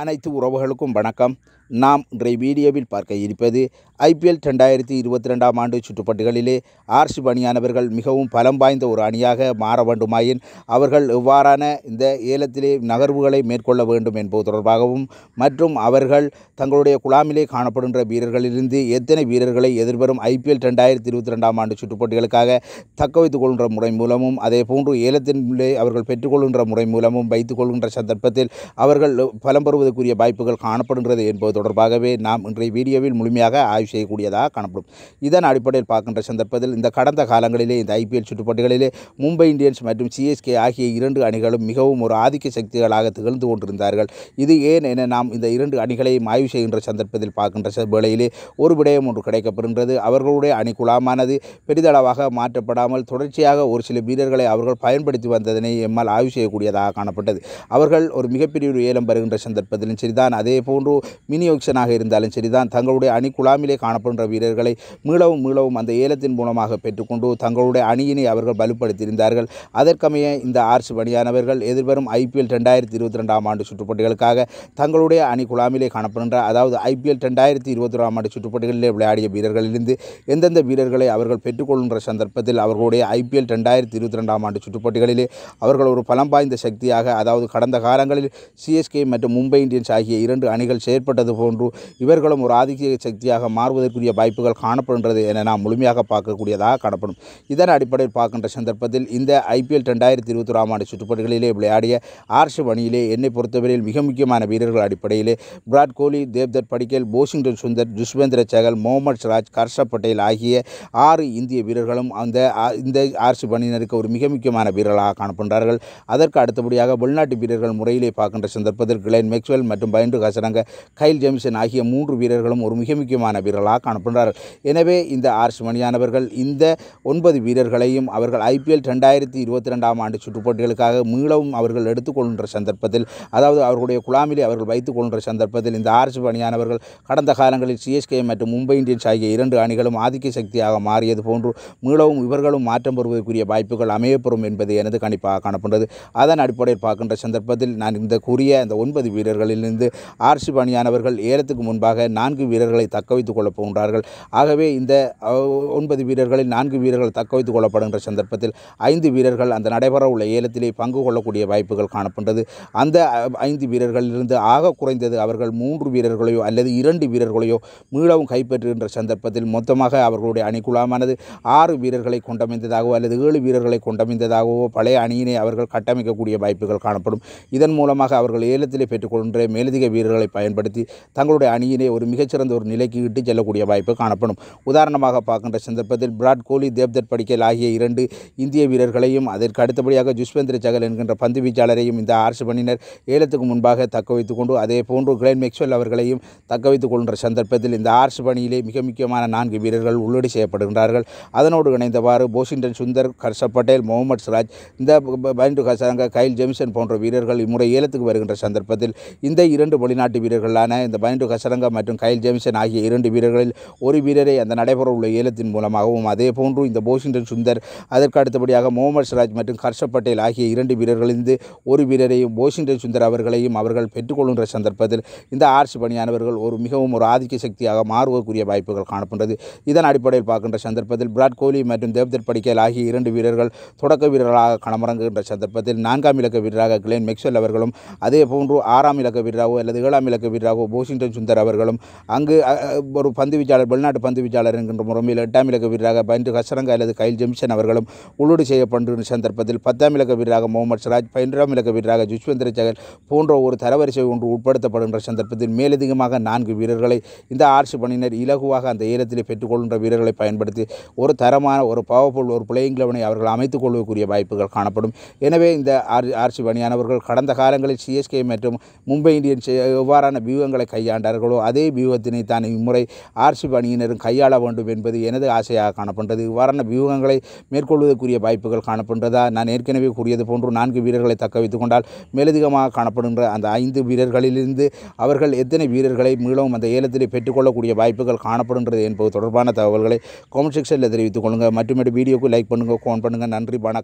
அனைத்து உறவுகளுக்கும் வணக்கம் நாம் இன்றைய வீடியோவில் பார்க்க இருப்பது ஐபிஎல் ரெண்டாயிரத்தி இருபத்தி ரெண்டாம் ஆண்டு சுற்றுப்பட்டுகளிலே ஆர்சிப் அணியானவர்கள் மிகவும் பலம் வாய்ந்த ஒரு அணியாக மாற வேண்டுமாயின் அவர்கள் எவ்வாறான இந்த ஏலத்திலே நகர்வுகளை மேற்கொள்ள வேண்டும் என்பது தொடர்பாகவும் மற்றும் அவர்கள் தங்களுடைய குழாமிலே காணப்படுகின்ற வீரர்களிலிருந்து எத்தனை வீரர்களை எதிர்வரும் ஐபிஎல் ரெண்டாயிரத்தி இருபத்தி ரெண்டாம் ஆண்டு சுற்றுப்பட்டுகளுக்காக தக்க வைத்துக் கொள்கின்ற முறை மூலமும் அதே போன்று ஏலத்தின் அவர்கள் பெற்றுக்கொள்கின்ற முறை மூலமும் கொள்கின்ற சந்தர்ப்பத்தில் அவர்கள் பலம் பெறுவது ஏற்படுவதற்குரிய வாய்ப்புகள் காணப்படுகிறது என்பது தொடர்பாகவே நாம் இன்றைய வீடியோவில் முழுமையாக ஆய்வு செய்யக்கூடியதாக காணப்படும் இதன் அடிப்படையில் பார்க்கின்ற சந்தர்ப்பத்தில் இந்த கடந்த காலங்களிலே இந்த ஐபிஎல் சுற்றுப்பாட்டுகளிலே மும்பை இந்தியன்ஸ் மற்றும் சிஎஸ்கே ஆகிய இரண்டு அணிகளும் மிகவும் ஒரு ஆதிக்க சக்திகளாக திகழ்ந்து கொண்டிருந்தார்கள் இது ஏன் என நாம் இந்த இரண்டு அணிகளையும் ஆய்வு செய்கின்ற சந்தர்ப்பத்தில் பார்க்கின்ற வேளையிலே ஒரு விடயம் ஒன்று கிடைக்கப்படுகின்றது அவர்களுடைய அணிக்குழாமானது பெரிதளவாக மாற்றப்படாமல் தொடர்ச்சியாக ஒரு சில வீரர்களை அவர்கள் பயன்படுத்தி வந்ததனை எம்மால் ஆய்வு செய்யக்கூடியதாக காணப்பட்டது அவர்கள் ஒரு மிகப்பெரிய ஒரு ஏலம் வருகின்ற சந்தர்ப்பம் இருப்பதிலும் சரிதான் அதே போன்று மினி இருந்தாலும் சரிதான் தங்களுடைய அணி குழாமிலே காணப்படுகின்ற வீரர்களை மீளவும் மீளவும் அந்த ஏலத்தின் மூலமாக பெற்றுக்கொண்டு தங்களுடைய அணியினை அவர்கள் வலுப்படுத்தியிருந்தார்கள் அதற்கமைய இந்த ஆர்சி பணியானவர்கள் எதிர்வரும் ஐபிஎல் ரெண்டாயிரத்தி இருபத்தி ரெண்டாம் ஆண்டு சுற்றுப்பட்டிகளுக்காக தங்களுடைய அணி குழாமிலே காணப்படுகின்ற அதாவது ஐபிஎல் ரெண்டாயிரத்தி இருபத்தி ஆண்டு சுற்றுப்பட்டிகளிலே விளையாடிய வீரர்களிலிருந்து எந்தெந்த வீரர்களை அவர்கள் பெற்றுக்கொள்கின்ற சந்தர்ப்பத்தில் அவர்களுடைய ஐபிஎல் ரெண்டாயிரத்தி இருபத்தி ரெண்டாம் ஆண்டு சுற்றுப்பட்டிகளிலே அவர்கள் ஒரு பலம் பாய்ந்த சக்தியாக அதாவது கடந்த காலங்களில் சிஎஸ்கே மற்றும் மும்பை இந்தியன்ஸ் ஆகிய இரண்டு அணிகள் செயற்பட்டது போன்று இவர்களும் ஒரு ஆதிக்க சக்தியாக மாறுவதற்குரிய வாய்ப்புகள் காணப்படுகிறது என நாம் முழுமையாக பார்க்கக்கூடியதாக காணப்படும் இதன் அடிப்படையில் பார்க்கின்ற சந்தர்ப்பத்தில் இந்த ஐபிஎல் ரெண்டாயிரத்தி இருபத்தி ஒராம் ஆண்டு சுற்றுப்பாடுகளிலே விளையாடிய ஆர்ஷப் அணியிலே என்னை பொறுத்தவரையில் மிக முக்கியமான வீரர்கள் அடிப்படையிலே விராட் கோலி தேவ்தர் படிக்கல் போஷிங்டன் சுந்தர் ஜுஸ்வேந்திர சகல் முகமது சிராஜ் கர்ஷப் பட்டேல் ஆகிய ஆறு இந்திய வீரர்களும் அந்த இந்த ஆர்ஷப் அணியினருக்கு ஒரு மிக முக்கியமான வீரர்களாக காணப்படுகிறார்கள் அதற்கு அடுத்தபடியாக வெளிநாட்டு வீரர்கள் முறையிலே பார்க்கின்ற சந்தர்ப்பத்தில் கிளைன் மெக்ஸ் மேக்ஸ்வெல் மற்றும் பயண்டு கசரங்க கைல் ஜேம்சன் ஆகிய மூன்று வீரர்களும் ஒரு மிக முக்கியமான வீரர்களாக காணப்படுகிறார்கள் எனவே இந்த ஆர்ஷ் மணியானவர்கள் இந்த ஒன்பது வீரர்களையும் அவர்கள் ஐபிஎல் ரெண்டாயிரத்தி இருபத்தி ரெண்டாம் ஆண்டு சுற்றுப்போட்டிகளுக்காக மீளவும் அவர்கள் எடுத்துக்கொள்கின்ற சந்தர்ப்பத்தில் அதாவது அவர்களுடைய குழாமிலே அவர்கள் கொள்கின்ற சந்தர்ப்பத்தில் இந்த ஆர்ஷ் மணியானவர்கள் கடந்த காலங்களில் சிஎஸ்கே மற்றும் மும்பை இந்தியன்ஸ் ஆகிய இரண்டு அணிகளும் ஆதிக்க சக்தியாக மாறியது போன்று மீளவும் இவர்களும் மாற்றம் பெறுவதற்குரிய வாய்ப்புகள் அமையப்பெறும் என்பது எனது கணிப்பாக காணப்படுகிறது அதன் அடிப்படையில் பார்க்கின்ற சந்தர்ப்பத்தில் நான் இந்த கூறிய இந்த ஒன்பது வீரர்கள் வீரர்களிலிருந்து ஆர்ஷிப் அணியானவர்கள் ஏலத்துக்கு முன்பாக நான்கு வீரர்களை தக்க வைத்துக் கொள்ளப் போகின்றார்கள் ஆகவே இந்த ஒன்பது வீரர்களில் நான்கு வீரர்கள் தக்க வைத்துக் கொள்ளப்படுகின்ற சந்தர்ப்பத்தில் ஐந்து வீரர்கள் அந்த நடைபெற உள்ள ஏலத்திலே பங்கு கொள்ளக்கூடிய வாய்ப்புகள் காணப்படுகிறது அந்த ஐந்து வீரர்களிலிருந்து ஆக குறைந்தது அவர்கள் மூன்று வீரர்களையோ அல்லது இரண்டு வீரர்களையோ மீளவும் கைப்பற்றுகின்ற சந்தர்ப்பத்தில் மொத்தமாக அவர்களுடைய அணிக்குழாமானது ஆறு வீரர்களை கொண்டமைந்ததாகவோ அல்லது ஏழு வீரர்களை கொண்டமைந்ததாகவோ பழைய அணியினை அவர்கள் கட்டமைக்கக்கூடிய வாய்ப்புகள் காணப்படும் இதன் மூலமாக அவர்கள் ஏலத்திலே பெற்றுக்கொள்ள என்ற மேலதிக வீரர்களை பயன்படுத்தி தங்களுடைய அணியினை ஒரு மிகச்சிறந்த ஒரு நிலைக்கு இட்டு செல்லக்கூடிய வாய்ப்பு காணப்படும் உதாரணமாக பார்க்கின்ற சந்தர்ப்பத்தில் விராட் கோலி தேவ்தட் படிக்கல் ஆகிய இரண்டு இந்திய வீரர்களையும் அதற்கு அடுத்தபடியாக ஜுஸ்வேந்திர சகல் என்கின்ற பந்து வீச்சாளரையும் இந்த ஆர்சு பணியினர் ஏலத்துக்கு முன்பாக தக்க வைத்துக் கொண்டு அதே போன்று கிளைன் மெக்ஸ்வெல் அவர்களையும் தக்க வைத்துக் கொள்கின்ற சந்தர்ப்பத்தில் இந்த ஆர்சு பணியிலே மிக முக்கியமான நான்கு வீரர்கள் உள்ளடி செய்யப்படுகின்றார்கள் அதனோடு இணைந்தவாறு போஷிங்டன் சுந்தர் ஹர்ஷப் பட்டேல் முகமது சிராஜ் இந்த பைண்டு ஹசரங்க கைல் ஜெமிசன் போன்ற வீரர்கள் இம்முறை ஏலத்துக்கு வருகின்ற சந்தர்ப்பத்தில் இந்த இரண்டு வெளிநாட்டு வீரர்களான இந்த பனிண்டு கசரங்கா மற்றும் கைல் ஜேம்சன் ஆகிய இரண்டு வீரர்களில் ஒரு வீரரை அந்த நடைபெற உள்ள ஏலத்தின் மூலமாகவும் அதே போன்று இந்த போஷிண்டன் சுந்தர் அதற்கு அடுத்தபடியாக முகமது சிராஜ் மற்றும் ஹர்ஷப் பட்டேல் ஆகிய இரண்டு வீரர்களிலிருந்து ஒரு வீரரையும் போஷிண்டன் சுந்தர் அவர்களையும் அவர்கள் பெற்றுக்கொள்கின்ற சந்தர்ப்பத்தில் இந்த ஆர்சி பணியானவர்கள் ஒரு மிகவும் ஒரு ஆதிக்க சக்தியாக மாறுவதற்குரிய வாய்ப்புகள் காணப்படுகிறது இதன் அடிப்படையில் பார்க்கின்ற சந்தர்ப்பத்தில் விராட் கோலி மற்றும் தேவ்தர் படிக்கல் ஆகிய இரண்டு வீரர்கள் தொடக்க வீரர்களாக களமிறங்குகின்ற சந்தர்ப்பத்தில் நான்காம் இலக்க வீரராக கிளேன் மெக்ஸ்வெல் அவர்களும் அதே போன்று ஆறாம் இலக்க வீரராகவோ அல்லது ஏழாம் இலக்க வீரராகவோ போஷிங்டன் சுந்தர் அவர்களும் அங்கு ஒரு பந்து வீச்சாளர் வெளிநாட்டு பந்து வீச்சாளர் என்கின்ற முறையில் எட்டாம் இலக்க வீரராக பயின்று கசரங்க அல்லது கைல் ஜெம்சன் அவர்களும் உள்ளூடு செய்யப்படும் சந்தர்ப்பத்தில் பத்தாம் இலக்க வீரராக முகமது சராஜ் பயின்றாம் இலக்க வீரராக ஜுஷ்வந்திர சகல் போன்ற ஒரு தரவரிசை ஒன்று உட்படுத்தப்படுகின்ற சந்தர்ப்பத்தில் மேலதிகமாக நான்கு வீரர்களை இந்த ஆட்சி பணியினர் இலகுவாக அந்த ஏலத்தில் பெற்றுக்கொள்கின்ற வீரர்களை பயன்படுத்தி ஒரு தரமான ஒரு பவர்ஃபுல் ஒரு பிளேயிங் லெவனை அவர்கள் அமைத்துக் கொள்வதற்குரிய வாய்ப்புகள் காணப்படும் எனவே இந்த ஆர் ஆர்சி பணியானவர்கள் கடந்த காலங்களில் சிஎஸ்கே மற்றும் மும்பை இந்தியன்ஸ் எவ்வாறான வியூகங்களை கையாண்டார்களோ அதே வியூகத்தினை தான் இம்முறை ஆர்சி அணியினரும் கையாள வேண்டும் என்பது எனது ஆசையாக காணப்பட்டது இவ்வாறான வியூகங்களை மேற்கொள்வதற்குரிய வாய்ப்புகள் காணப்படுறதா நான் ஏற்கனவே கூறியது போன்று நான்கு வீரர்களை தக்க வைத்துக் கொண்டால் மேலதிகமாக காணப்படுகின்ற அந்த ஐந்து வீரர்களிலிருந்து அவர்கள் எத்தனை வீரர்களை மீளவும் அந்த ஏலத்திலே பெற்றுக்கொள்ளக்கூடிய வாய்ப்புகள் காணப்படுகின்றது என்பது தொடர்பான தகவல்களை காமெண்ட் செக்ஷனில் தெரிவித்துக் கொள்ளுங்கள் மட்டுமேட்டு வீடியோக்கு லைக் பண்ணுங்கள் ஃபோன் பண்ணுங்கள் நன்றி வணக்கம்